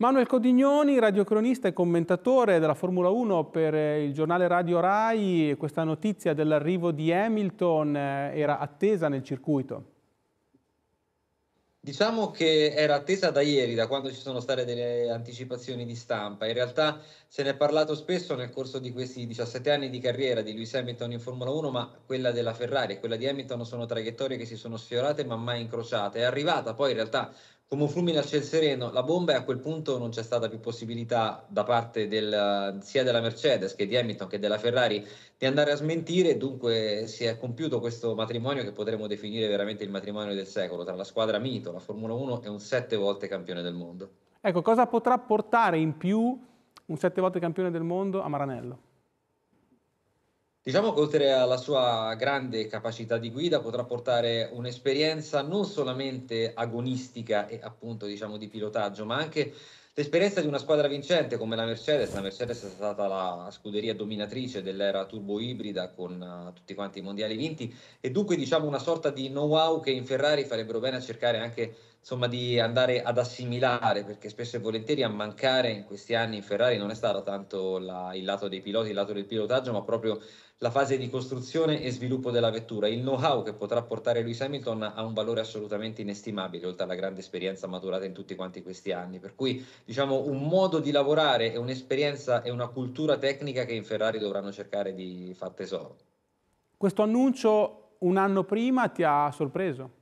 Manuel Codignoni, radiocronista e commentatore della Formula 1 per eh, il giornale Radio Rai. Questa notizia dell'arrivo di Hamilton eh, era attesa nel circuito. Diciamo che era attesa da ieri, da quando ci sono state delle anticipazioni di stampa. In realtà se ne è parlato spesso nel corso di questi 17 anni di carriera di Lewis Hamilton in Formula 1, ma quella della Ferrari e quella di Hamilton sono traiettorie che si sono sfiorate ma mai incrociate. È arrivata poi in realtà come un fulmine a ciel sereno, la bomba e a quel punto non c'è stata più possibilità da parte del, sia della Mercedes che di Hamilton che della Ferrari di andare a smentire, dunque si è compiuto questo matrimonio che potremmo definire veramente il matrimonio del secolo tra la squadra mito, la Formula 1 e un sette volte campione del mondo. Ecco, cosa potrà portare in più un sette volte campione del mondo a Maranello? Diciamo che oltre alla sua grande capacità di guida potrà portare un'esperienza non solamente agonistica e appunto diciamo di pilotaggio, ma anche l'esperienza di una squadra vincente come la Mercedes. La Mercedes è stata la scuderia dominatrice dell'era turbo ibrida con uh, tutti quanti i mondiali vinti e dunque diciamo una sorta di know-how che in Ferrari farebbero bene a cercare anche insomma, di andare ad assimilare, perché spesso e volentieri a mancare in questi anni in Ferrari non è stato tanto la, il lato dei piloti, il lato del pilotaggio, ma proprio la fase di costruzione e sviluppo della vettura. Il know-how che potrà portare Lewis Hamilton ha un valore assolutamente inestimabile, oltre alla grande esperienza maturata in tutti quanti questi anni. Per cui, diciamo, un modo di lavorare e un'esperienza e una cultura tecnica che in Ferrari dovranno cercare di far tesoro. Questo annuncio un anno prima ti ha sorpreso?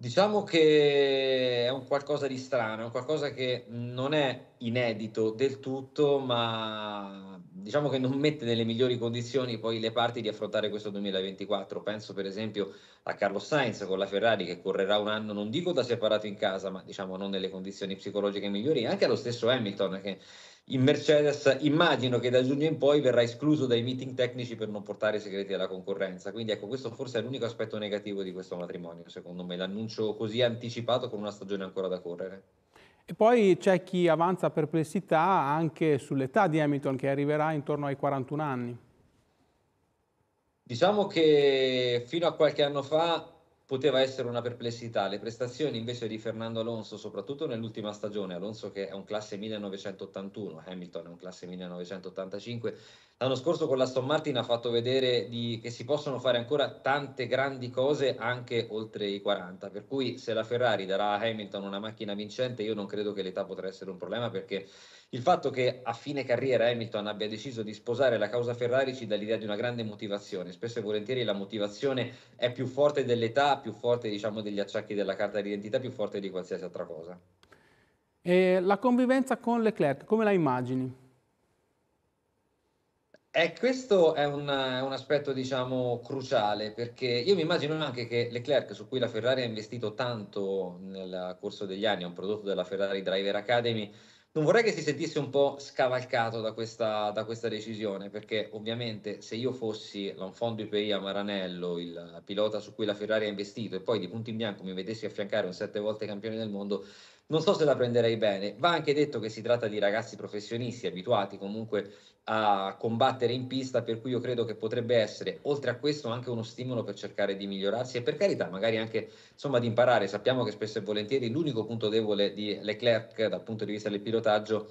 Diciamo che è un qualcosa di strano, è un qualcosa che non è inedito del tutto, ma diciamo che non mette nelle migliori condizioni poi le parti di affrontare questo 2024. Penso per esempio a Carlo Sainz con la Ferrari che correrà un anno, non dico da separato in casa, ma diciamo non nelle condizioni psicologiche migliori, anche allo stesso Hamilton che in Mercedes immagino che da giugno in poi verrà escluso dai meeting tecnici per non portare i segreti alla concorrenza. Quindi ecco, questo forse è l'unico aspetto negativo di questo matrimonio, secondo me, l'annuncio così anticipato con una stagione ancora da correre. E poi c'è chi avanza perplessità anche sull'età di Hamilton che arriverà intorno ai 41 anni. Diciamo che fino a qualche anno fa poteva essere una perplessità. Le prestazioni invece di Fernando Alonso, soprattutto nell'ultima stagione, Alonso che è un classe 1981, Hamilton è un classe 1985, l'anno scorso con l'Aston Martin ha fatto vedere di, che si possono fare ancora tante grandi cose anche oltre i 40, per cui se la Ferrari darà a Hamilton una macchina vincente, io non credo che l'età potrà essere un problema perché il fatto che a fine carriera Hamilton abbia deciso di sposare la causa Ferrari ci dà l'idea di una grande motivazione, spesso e volentieri la motivazione è più forte dell'età più forte diciamo, degli acciacchi della carta d'identità, più forte di qualsiasi altra cosa. E la convivenza con Leclerc, come la immagini? Eh, questo è un, un aspetto diciamo, cruciale perché io mi immagino anche che Leclerc, su cui la Ferrari ha investito tanto nel corso degli anni, è un prodotto della Ferrari Driver Academy, non vorrei che si sentisse un po' scavalcato da questa, da questa decisione, perché ovviamente se io fossi l'Enfant du Pays a Maranello, il pilota su cui la Ferrari ha investito, e poi di punto in bianco mi vedessi affiancare un sette volte campione del mondo, non so se la prenderei bene. Va anche detto che si tratta di ragazzi professionisti abituati comunque a combattere in pista, per cui io credo che potrebbe essere, oltre a questo, anche uno stimolo per cercare di migliorarsi e per carità, magari anche insomma, di imparare. Sappiamo che spesso e volentieri l'unico punto debole di Leclerc dal punto di vista del pilotaggio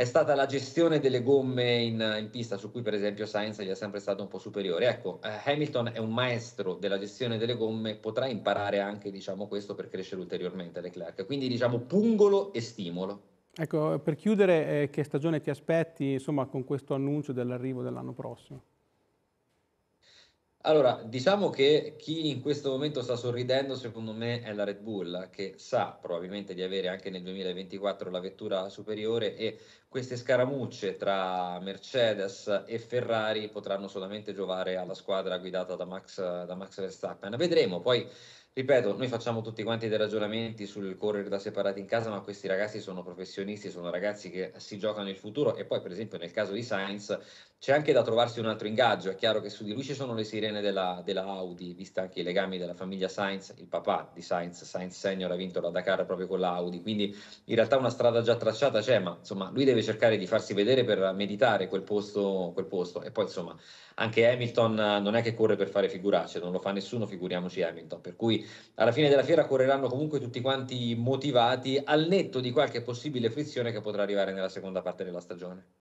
è stata la gestione delle gomme in, in, pista, su cui per esempio Sainz gli è sempre stato un po' superiore. Ecco, eh, Hamilton è un maestro della gestione delle gomme, potrà imparare anche diciamo, questo per crescere ulteriormente Leclerc. Quindi diciamo pungolo e stimolo. Ecco, per chiudere, eh, che stagione ti aspetti insomma, con questo annuncio dell'arrivo dell'anno prossimo? Allora, diciamo che chi in questo momento sta sorridendo, secondo me, è la Red Bull, che sa probabilmente di avere anche nel 2024 la vettura superiore e queste scaramucce tra Mercedes e Ferrari potranno solamente giovare alla squadra guidata da Max, da Max Verstappen. Vedremo, poi ripeto, noi facciamo tutti quanti dei ragionamenti sul correre da separati in casa, ma questi ragazzi sono professionisti, sono ragazzi che si giocano il futuro e poi per esempio nel caso di Sainz c'è anche da trovarsi un altro ingaggio, è chiaro che su di lui ci sono le sirene della, della Audi, vista anche i legami della famiglia Sainz, il papà di Sainz, Sainz Senior ha vinto la Dakar proprio con la Audi, quindi in realtà una strada già tracciata c'è, ma insomma lui deve cercare di farsi vedere per meditare quel posto, quel posto. e poi insomma anche Hamilton eh, non è che corre per fare figuracce, non lo fa nessuno, figuriamoci Hamilton, per cui alla fine della fiera correranno comunque tutti quanti motivati al netto di qualche possibile frizione che potrà arrivare nella seconda parte della stagione.